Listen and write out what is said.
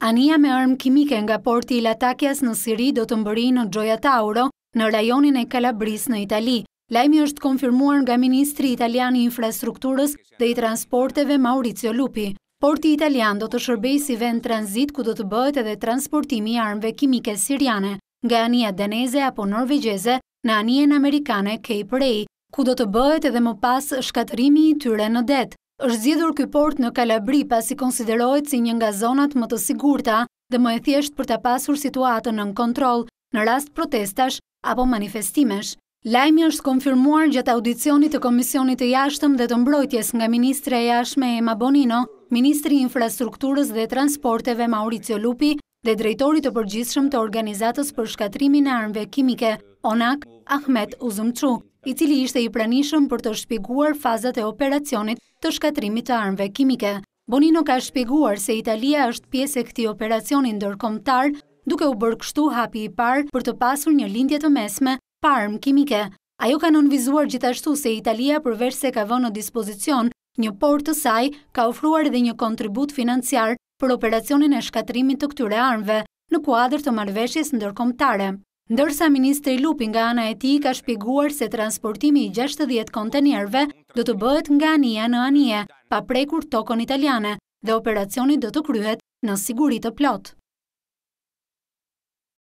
Ania me armë kimike nga porti i Latakjas në Siri do të mbëri në Gjoja Tauro, në rajonin e Kalabris në Itali. Lajmi është konfirmuar nga Ministri Italiani Infrastrukturës dhe i Transporteve Maurizio Lupi. Porti Italian do të shërbej si vend transit ku do të bëhet edhe transportimi armëve kimike siriane, nga anija deneze apo norvegjeze në anijen amerikane Cape Ray, ku do të bëhet edhe më pas shkatërimi i tyre në det është zjedhur këj port në Kalabri pasi konsiderojt si një nga zonat më të sigurta dhe më e thjesht për të pasur situatën në kontrol në rast protestash apo manifestimesh. Lajmi është konfirmuar gjatë audicionit të Komisionit të jashtëm dhe të mbrojtjes nga Ministre e jashme Ema Bonino, Ministri Infrastrukturës dhe Transporteve Mauricio Lupi dhe Drejtori të përgjithshëm të Organizatës për Shkatrimin e Armve Kimike, ONAK, Ahmet Uzumqu i cili ishte i pranishëm për të shpiguar fazat e operacionit të shkatrimit të armëve kimike. Bonino ka shpiguar se Italia është pjesë e këti operacionin dërkomtar, duke u bërë kështu hapi i parë për të pasur një lindje të mesme pa armë kimike. Ajo ka nënvizuar gjithashtu se Italia përveç se ka vënë në dispozicion një port të saj ka ofruar edhe një kontribut financiar për operacionin e shkatrimit të këtyre armëve në kuadrë të marveshjes në dërkomtare. Ndërsa Ministri Lupi nga ana e ti ka shpiguar se transportimi i 60 kontenjerve do të bëhet nga ANIA në anje, pa prekur tokon italiane dhe operacioni do të kryhet në sigurit të plotë.